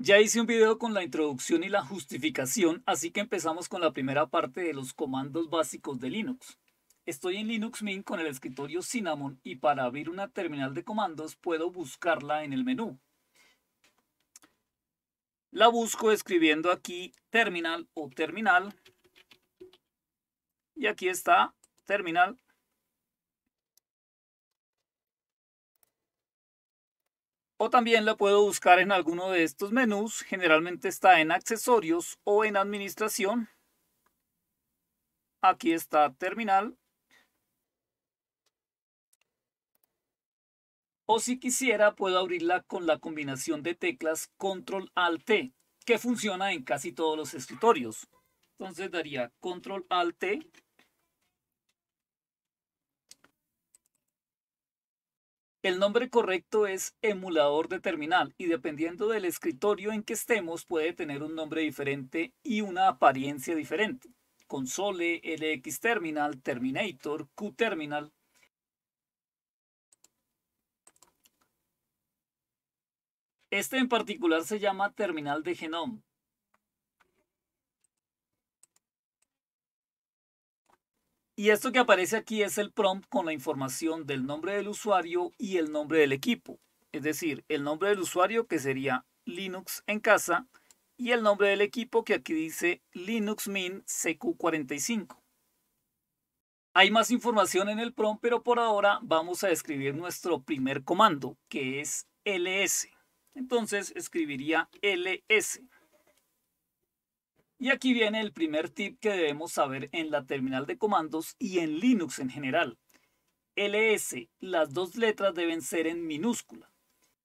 Ya hice un video con la introducción y la justificación, así que empezamos con la primera parte de los comandos básicos de Linux. Estoy en Linux Mint con el escritorio Cinnamon y para abrir una terminal de comandos puedo buscarla en el menú. La busco escribiendo aquí terminal o terminal. Y aquí está terminal o también la puedo buscar en alguno de estos menús. Generalmente está en accesorios o en administración. Aquí está terminal. O si quisiera puedo abrirla con la combinación de teclas control alt T que funciona en casi todos los escritorios. Entonces daría control alt T El nombre correcto es emulador de terminal y dependiendo del escritorio en que estemos puede tener un nombre diferente y una apariencia diferente. Console, LX Terminal, Terminator, Q Terminal, Este en particular se llama terminal de genome. Y esto que aparece aquí es el prompt con la información del nombre del usuario y el nombre del equipo. Es decir, el nombre del usuario que sería Linux en casa y el nombre del equipo que aquí dice Linux Min CQ45. Hay más información en el prompt, pero por ahora vamos a escribir nuestro primer comando, que es ls. Entonces escribiría ls. Y aquí viene el primer tip que debemos saber en la terminal de comandos y en Linux en general. LS, las dos letras deben ser en minúscula.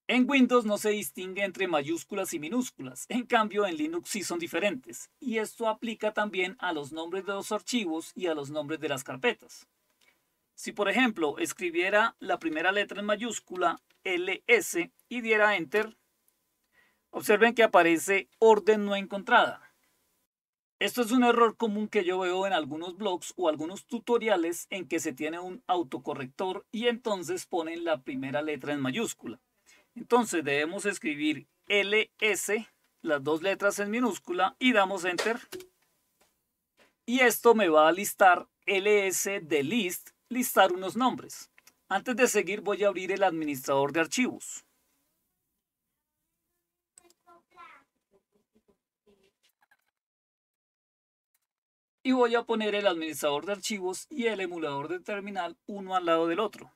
En Windows no se distingue entre mayúsculas y minúsculas, en cambio en Linux sí son diferentes, y esto aplica también a los nombres de los archivos y a los nombres de las carpetas. Si por ejemplo escribiera la primera letra en mayúscula LS y diera Enter, observen que aparece orden no encontrada. Esto es un error común que yo veo en algunos blogs o algunos tutoriales en que se tiene un autocorrector y entonces ponen la primera letra en mayúscula. Entonces debemos escribir LS, las dos letras en minúscula y damos Enter. Y esto me va a listar LS de list, listar unos nombres. Antes de seguir voy a abrir el administrador de archivos. y voy a poner el administrador de archivos y el emulador de terminal uno al lado del otro.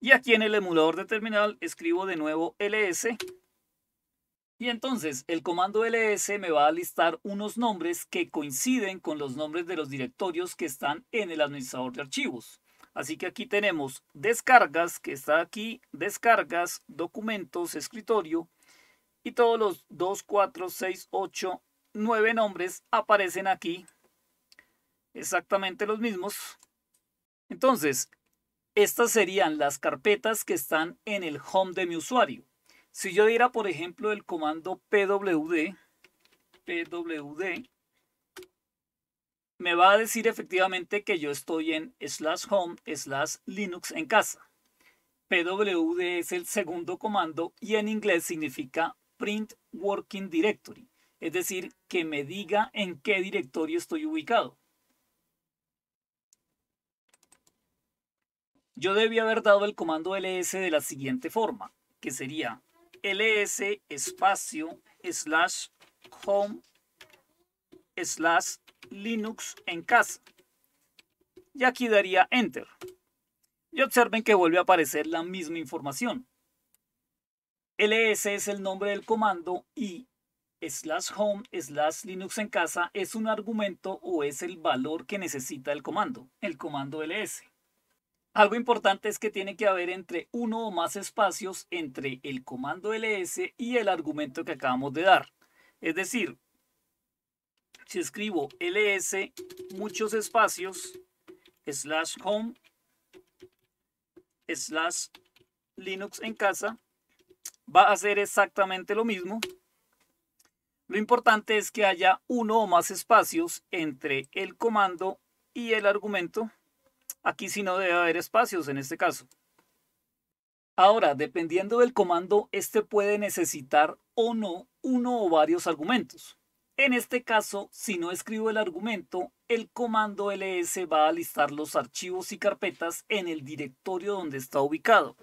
Y aquí en el emulador de terminal escribo de nuevo ls y entonces el comando ls me va a listar unos nombres que coinciden con los nombres de los directorios que están en el administrador de archivos. Así que aquí tenemos descargas, que está aquí, descargas, documentos, escritorio, y todos los 2, 4, 6, 8, nueve nombres aparecen aquí. Exactamente los mismos. Entonces, estas serían las carpetas que están en el home de mi usuario. Si yo diera, por ejemplo, el comando pwd, pwd, me va a decir efectivamente que yo estoy en slash home slash linux en casa. pwd es el segundo comando y en inglés significa print working directory es decir, que me diga en qué directorio estoy ubicado. Yo debí haber dado el comando ls de la siguiente forma, que sería ls espacio slash home slash linux en casa. Y aquí daría enter. Y observen que vuelve a aparecer la misma información. ls es el nombre del comando y slash home slash linux en casa es un argumento o es el valor que necesita el comando, el comando ls. Algo importante es que tiene que haber entre uno o más espacios entre el comando ls y el argumento que acabamos de dar. Es decir, si escribo ls muchos espacios slash home slash linux en casa, va a hacer exactamente lo mismo lo importante es que haya uno o más espacios entre el comando y el argumento. Aquí sí no debe haber espacios en este caso. Ahora, dependiendo del comando, este puede necesitar o no uno o varios argumentos. En este caso, si no escribo el argumento, el comando ls va a listar los archivos y carpetas en el directorio donde está ubicado.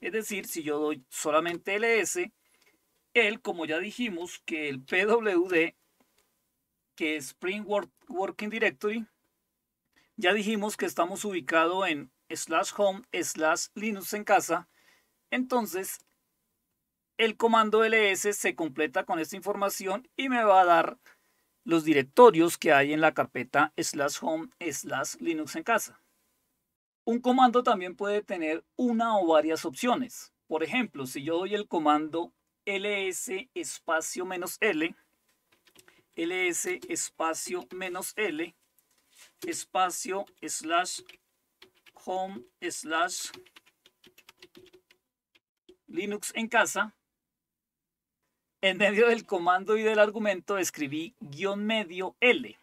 Es decir, si yo doy solamente ls, él, como ya dijimos, que el PWD, que es Spring Work, Working Directory, ya dijimos que estamos ubicado en slash home slash linux en casa. Entonces, el comando ls se completa con esta información y me va a dar los directorios que hay en la carpeta slash home slash linux en casa. Un comando también puede tener una o varias opciones. Por ejemplo, si yo doy el comando ls espacio menos l, ls espacio menos l, espacio slash home slash Linux en casa. En medio del comando y del argumento escribí guión medio L.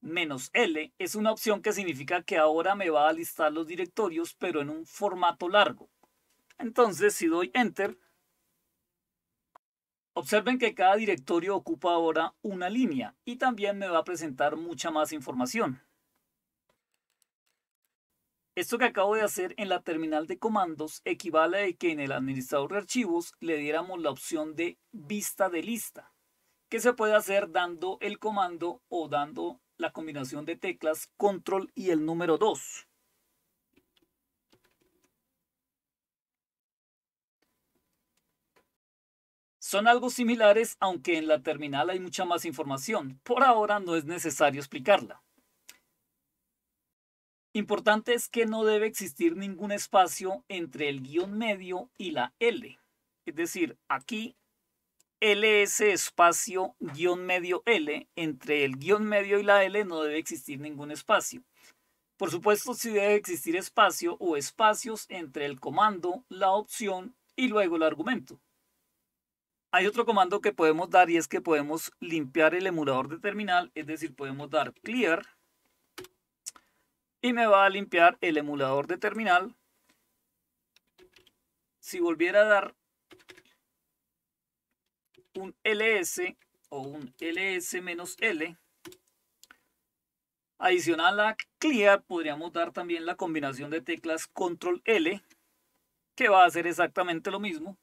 Menos L es una opción que significa que ahora me va a listar los directorios, pero en un formato largo. Entonces, si doy Enter, Observen que cada directorio ocupa ahora una línea y también me va a presentar mucha más información. Esto que acabo de hacer en la terminal de comandos equivale a que en el administrador de archivos le diéramos la opción de vista de lista, que se puede hacer dando el comando o dando la combinación de teclas control y el número 2. Son algo similares, aunque en la terminal hay mucha más información. Por ahora no es necesario explicarla. Importante es que no debe existir ningún espacio entre el guión medio y la L. Es decir, aquí LS espacio guión medio L, entre el guión medio y la L no debe existir ningún espacio. Por supuesto, sí debe existir espacio o espacios entre el comando, la opción y luego el argumento. Hay otro comando que podemos dar y es que podemos limpiar el emulador de terminal, es decir, podemos dar clear y me va a limpiar el emulador de terminal. Si volviera a dar un ls o un ls-l, adicional a clear podríamos dar también la combinación de teclas control L, que va a hacer exactamente lo mismo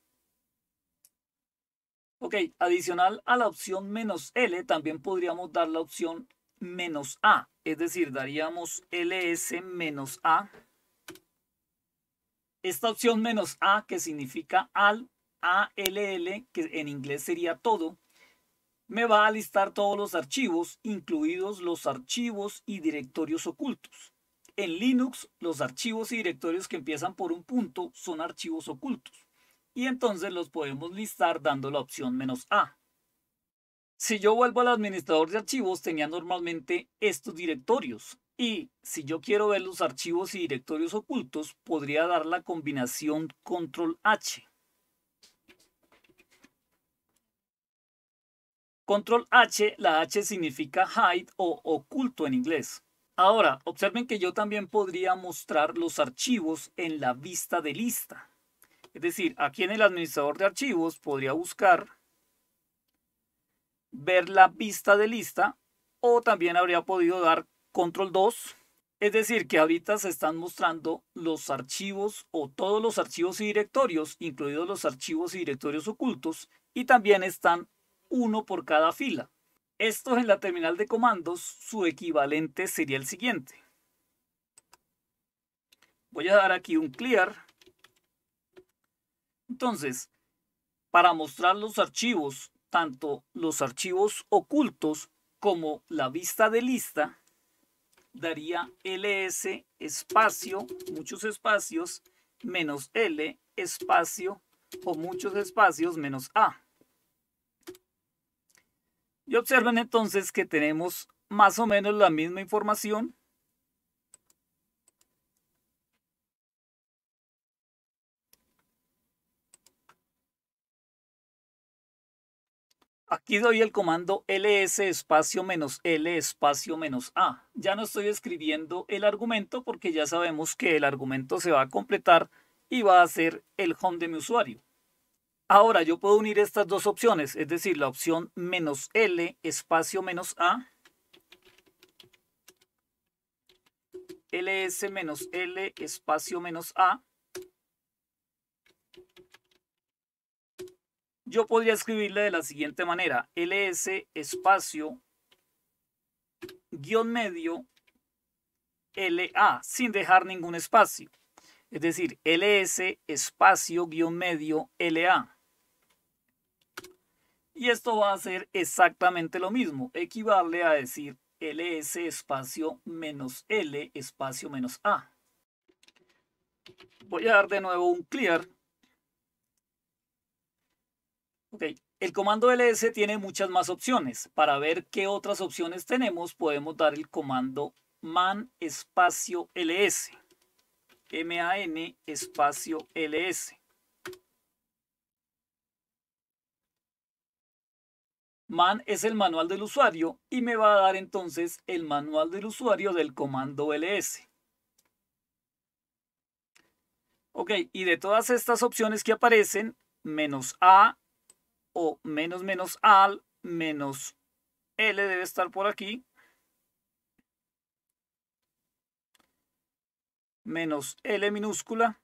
Ok, adicional a la opción menos L, también podríamos dar la opción menos A. Es decir, daríamos LS menos A. Esta opción menos A, que significa al, l, que en inglés sería todo, me va a listar todos los archivos, incluidos los archivos y directorios ocultos. En Linux, los archivos y directorios que empiezan por un punto son archivos ocultos y entonces los podemos listar dando la opción menos A. Si yo vuelvo al administrador de archivos, tenía normalmente estos directorios. Y si yo quiero ver los archivos y directorios ocultos, podría dar la combinación control H. Control H, la H significa hide o oculto en inglés. Ahora, observen que yo también podría mostrar los archivos en la vista de lista. Es decir, aquí en el administrador de archivos podría buscar ver la vista de lista o también habría podido dar control 2. Es decir, que ahorita se están mostrando los archivos o todos los archivos y directorios, incluidos los archivos y directorios ocultos, y también están uno por cada fila. Esto en la terminal de comandos, su equivalente sería el siguiente. Voy a dar aquí un clear entonces, para mostrar los archivos, tanto los archivos ocultos como la vista de lista, daría ls espacio, muchos espacios, menos l espacio o muchos espacios menos a. Y observen entonces que tenemos más o menos la misma información Aquí doy el comando ls espacio menos l espacio menos a. Ya no estoy escribiendo el argumento porque ya sabemos que el argumento se va a completar y va a ser el home de mi usuario. Ahora yo puedo unir estas dos opciones, es decir, la opción menos l espacio menos a ls menos l espacio menos a yo podría escribirle de la siguiente manera, ls espacio guión medio LA sin dejar ningún espacio. Es decir, LS espacio guión medio LA. Y esto va a ser exactamente lo mismo, equivale a decir LS espacio menos L espacio menos A. Voy a dar de nuevo un clear Ok, El comando ls e tiene muchas más opciones. Para ver qué otras opciones tenemos, podemos dar el comando man espacio ls. man espacio ls. Man es el manual del usuario y me va a dar entonces el manual del usuario del comando ls. Ok, y de todas estas opciones que aparecen, menos A o menos menos al menos L debe estar por aquí. Menos L minúscula.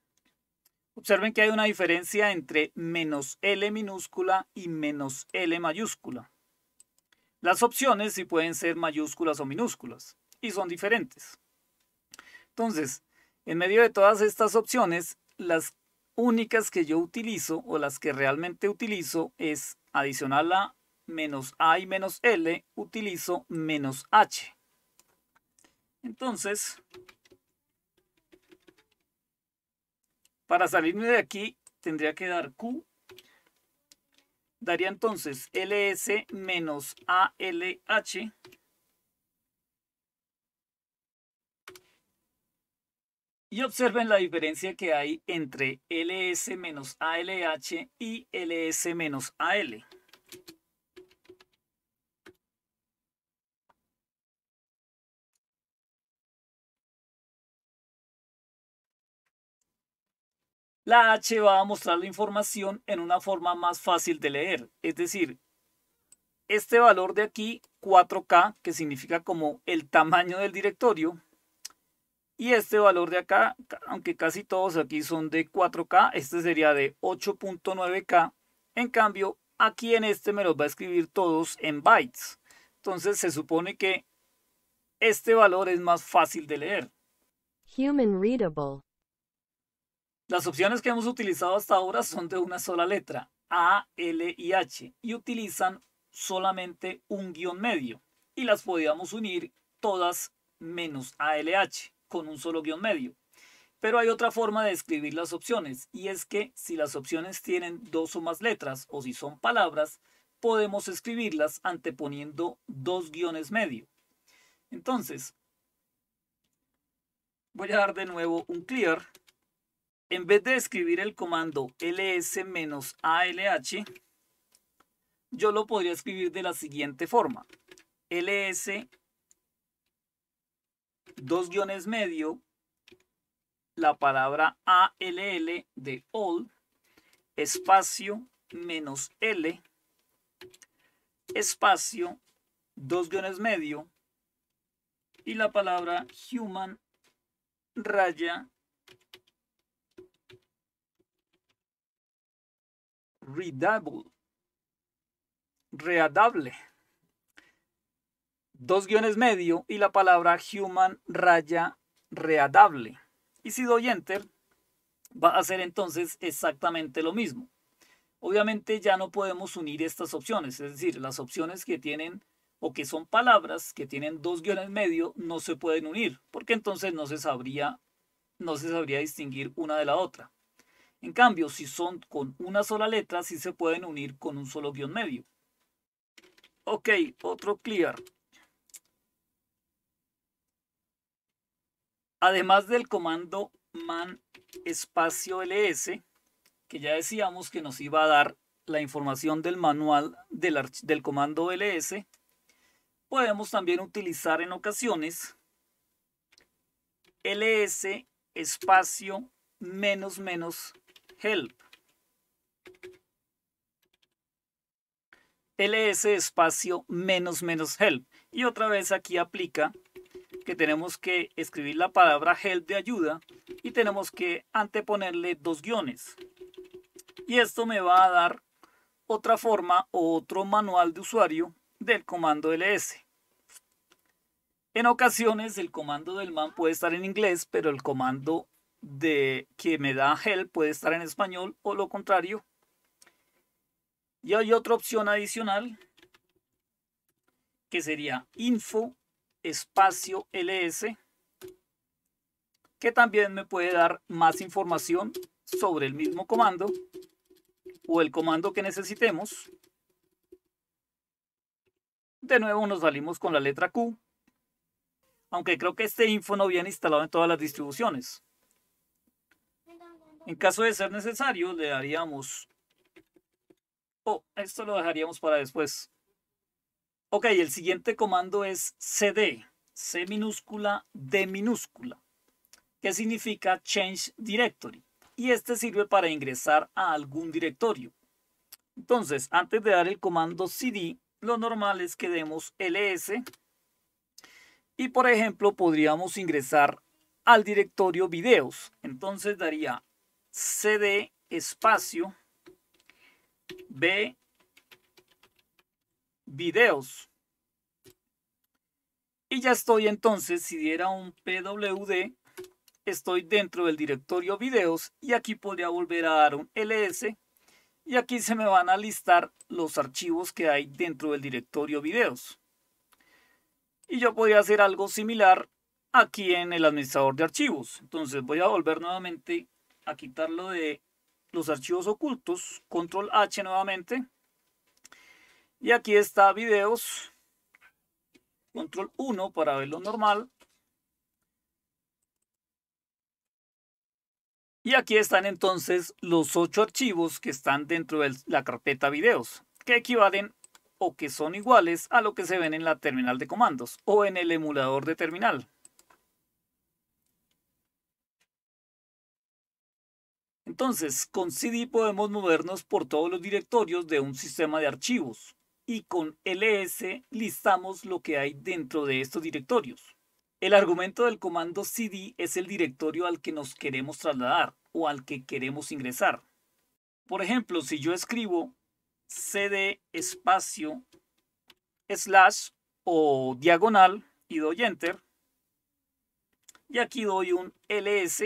Observen que hay una diferencia entre menos L minúscula y menos L mayúscula. Las opciones sí pueden ser mayúsculas o minúsculas y son diferentes. Entonces, en medio de todas estas opciones, las únicas que yo utilizo o las que realmente utilizo es adicional a menos A y menos L, utilizo menos H. Entonces, para salirme de aquí, tendría que dar Q. Daría entonces LS menos ALH Y observen la diferencia que hay entre LS-ALH y LS-AL. La H va a mostrar la información en una forma más fácil de leer, es decir, este valor de aquí, 4K, que significa como el tamaño del directorio, y este valor de acá, aunque casi todos aquí son de 4K, este sería de 8.9K. En cambio, aquí en este me los va a escribir todos en bytes. Entonces se supone que este valor es más fácil de leer. Human readable. Las opciones que hemos utilizado hasta ahora son de una sola letra, A, L y H, y utilizan solamente un guión medio, y las podíamos unir todas menos ALH con un solo guión medio. Pero hay otra forma de escribir las opciones, y es que si las opciones tienen dos o más letras, o si son palabras, podemos escribirlas anteponiendo dos guiones medio. Entonces, voy a dar de nuevo un clear. En vez de escribir el comando ls-alh, yo lo podría escribir de la siguiente forma. ls dos guiones medio, la palabra ALL de all, espacio menos L, espacio, dos guiones medio, y la palabra human raya redouble readable dos guiones medio y la palabra human raya readable. Y si doy enter, va a ser entonces exactamente lo mismo. Obviamente ya no podemos unir estas opciones, es decir, las opciones que tienen o que son palabras que tienen dos guiones medio no se pueden unir, porque entonces no se sabría, no se sabría distinguir una de la otra. En cambio, si son con una sola letra, sí se pueden unir con un solo guión medio. Ok, otro clear. Además del comando man espacio ls, que ya decíamos que nos iba a dar la información del manual del, comando ls, podemos también utilizar en ocasiones ls espacio menos menos help. ls espacio menos menos help. Y otra vez aquí aplica que tenemos que escribir la palabra help de ayuda y tenemos que anteponerle dos guiones. Y esto me va a dar otra forma o otro manual de usuario del comando ls. En ocasiones el comando del man puede estar en inglés, pero el comando de que me da help puede estar en español o lo contrario. Y hay otra opción adicional que sería info espacio ls, que también me puede dar más información sobre el mismo comando o el comando que necesitemos. De nuevo nos salimos con la letra Q, aunque creo que este info no viene instalado en todas las distribuciones. En caso de ser necesario, le daríamos... esto lo dejaríamos para después. Ok, el siguiente comando es cd, c minúscula, d minúscula, que significa change directory. Y este sirve para ingresar a algún directorio. Entonces, antes de dar el comando cd, lo normal es que demos ls. Y por ejemplo, podríamos ingresar al directorio videos. Entonces daría cd espacio b videos. Y ya estoy entonces, si diera un PWD, estoy dentro del directorio videos y aquí podría volver a dar un ls y aquí se me van a listar los archivos que hay dentro del directorio videos. Y yo podría hacer algo similar aquí en el administrador de archivos. Entonces voy a volver nuevamente a quitarlo de los archivos ocultos, control H nuevamente y aquí está videos. Control 1 para verlo normal. Y aquí están entonces los ocho archivos que están dentro de la carpeta videos, que equivalen o que son iguales a lo que se ven en la terminal de comandos o en el emulador de terminal. Entonces, con CD podemos movernos por todos los directorios de un sistema de archivos y con ls listamos lo que hay dentro de estos directorios. El argumento del comando cd es el directorio al que nos queremos trasladar o al que queremos ingresar. Por ejemplo, si yo escribo cd espacio slash o diagonal y doy enter, y aquí doy un ls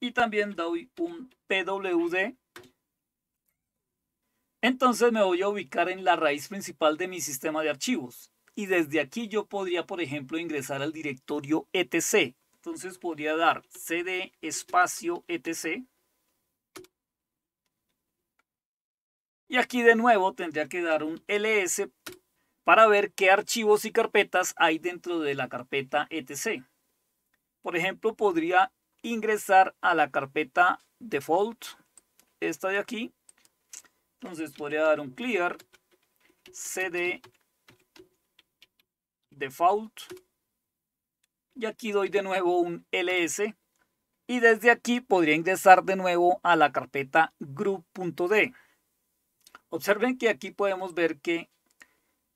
y también doy un pwd entonces me voy a ubicar en la raíz principal de mi sistema de archivos. Y desde aquí yo podría, por ejemplo, ingresar al directorio etc. Entonces podría dar cd espacio etc. Y aquí de nuevo tendría que dar un ls para ver qué archivos y carpetas hay dentro de la carpeta etc. Por ejemplo, podría ingresar a la carpeta default, esta de aquí, entonces podría dar un clear cd default. Y aquí doy de nuevo un ls. Y desde aquí podría ingresar de nuevo a la carpeta group.d. Observen que aquí podemos ver que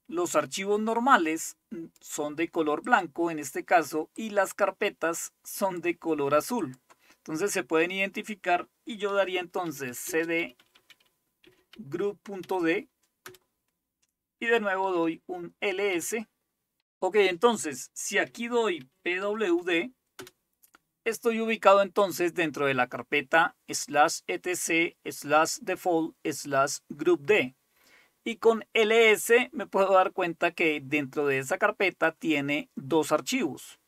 los archivos normales son de color blanco en este caso y las carpetas son de color azul. Entonces se pueden identificar y yo daría entonces cd group.d y de nuevo doy un ls. Ok, entonces, si aquí doy pwd, estoy ubicado entonces dentro de la carpeta slash etc slash default slash groupd. Y con ls me puedo dar cuenta que dentro de esa carpeta tiene dos archivos.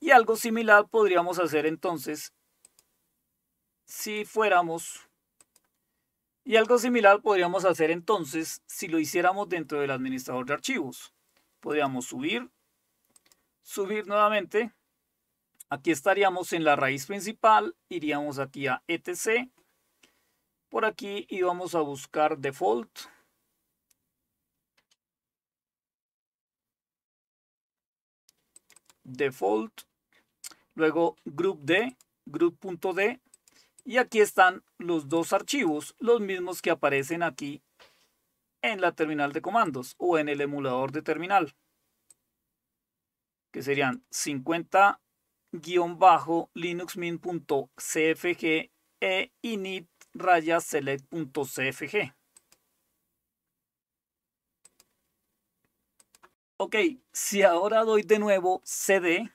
Y algo similar podríamos hacer entonces si fuéramos y algo similar podríamos hacer entonces si lo hiciéramos dentro del administrador de archivos. Podríamos subir, subir nuevamente. Aquí estaríamos en la raíz principal, iríamos aquí a etc. Por aquí íbamos a buscar default. Default. Luego group D, group.d. Y aquí están los dos archivos, los mismos que aparecen aquí en la terminal de comandos o en el emulador de terminal. Que serían 50 linuxmin.cfg e init select.cfg. Ok, si ahora doy de nuevo cd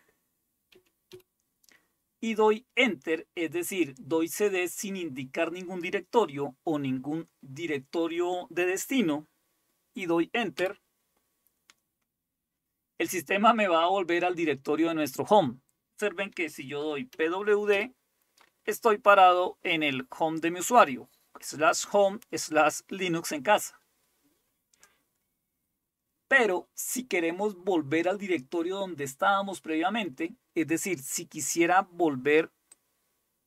y doy Enter, es decir, doy CD sin indicar ningún directorio o ningún directorio de destino y doy Enter, el sistema me va a volver al directorio de nuestro home. Observen que si yo doy pwd, estoy parado en el home de mi usuario, slash home, slash linux en casa. Pero si queremos volver al directorio donde estábamos previamente, es decir, si quisiera volver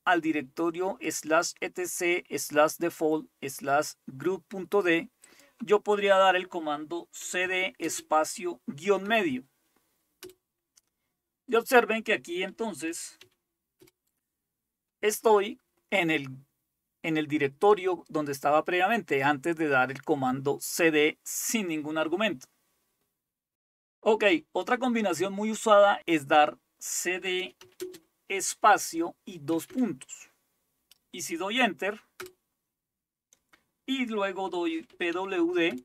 al directorio slash etc slash default slash group.d, yo podría dar el comando cd espacio guión medio. Y observen que aquí entonces estoy en el, en el directorio donde estaba previamente antes de dar el comando cd sin ningún argumento. Ok, otra combinación muy usada es dar CD espacio y dos puntos. Y si doy Enter y luego doy PWD,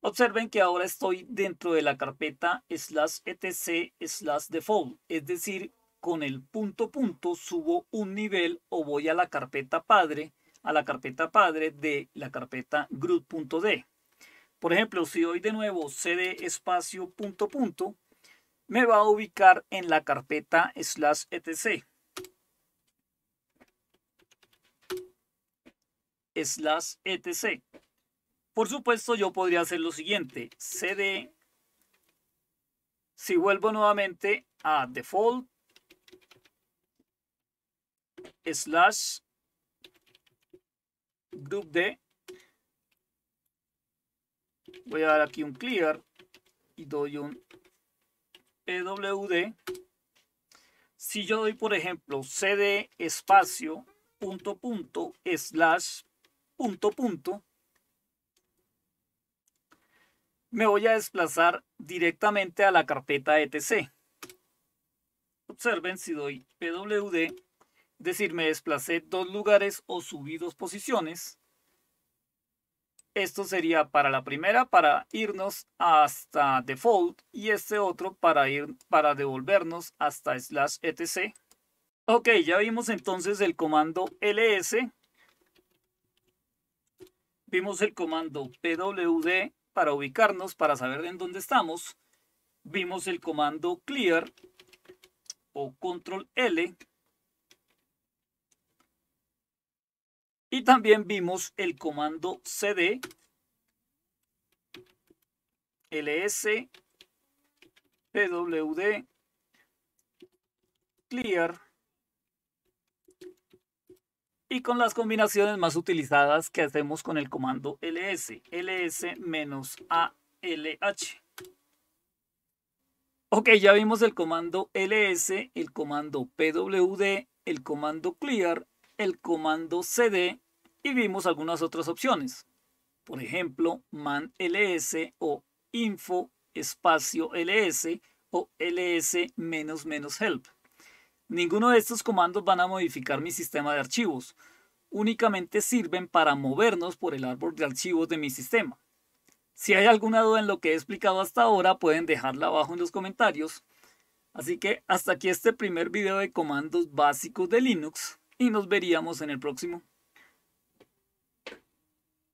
observen que ahora estoy dentro de la carpeta slash etc slash default, es decir, con el punto punto subo un nivel o voy a la carpeta padre, a la carpeta padre de la carpeta group.d. Por ejemplo, si doy de nuevo cd espacio punto punto, me va a ubicar en la carpeta slash etc. slash etc. Por supuesto, yo podría hacer lo siguiente. cd. Si vuelvo nuevamente a default slash group d. Voy a dar aquí un clear y doy un PWD, si yo doy, por ejemplo, CD espacio punto punto slash punto punto, me voy a desplazar directamente a la carpeta etc. Observen si doy pwd, es decir, me desplacé dos lugares o subí dos posiciones. Esto sería para la primera para irnos hasta default y este otro para ir para devolvernos hasta slash etc. Ok, ya vimos entonces el comando ls. Vimos el comando pwd para ubicarnos, para saber en dónde estamos. Vimos el comando clear o control L Y también vimos el comando cd ls pwd clear y con las combinaciones más utilizadas que hacemos con el comando ls, ls-alh. Ok, ya vimos el comando ls, el comando pwd, el comando clear el comando cd y vimos algunas otras opciones. Por ejemplo, man ls o info espacio ls o ls menos menos help. Ninguno de estos comandos van a modificar mi sistema de archivos. Únicamente sirven para movernos por el árbol de archivos de mi sistema. Si hay alguna duda en lo que he explicado hasta ahora, pueden dejarla abajo en los comentarios. Así que hasta aquí este primer video de comandos básicos de Linux y nos veríamos en el próximo.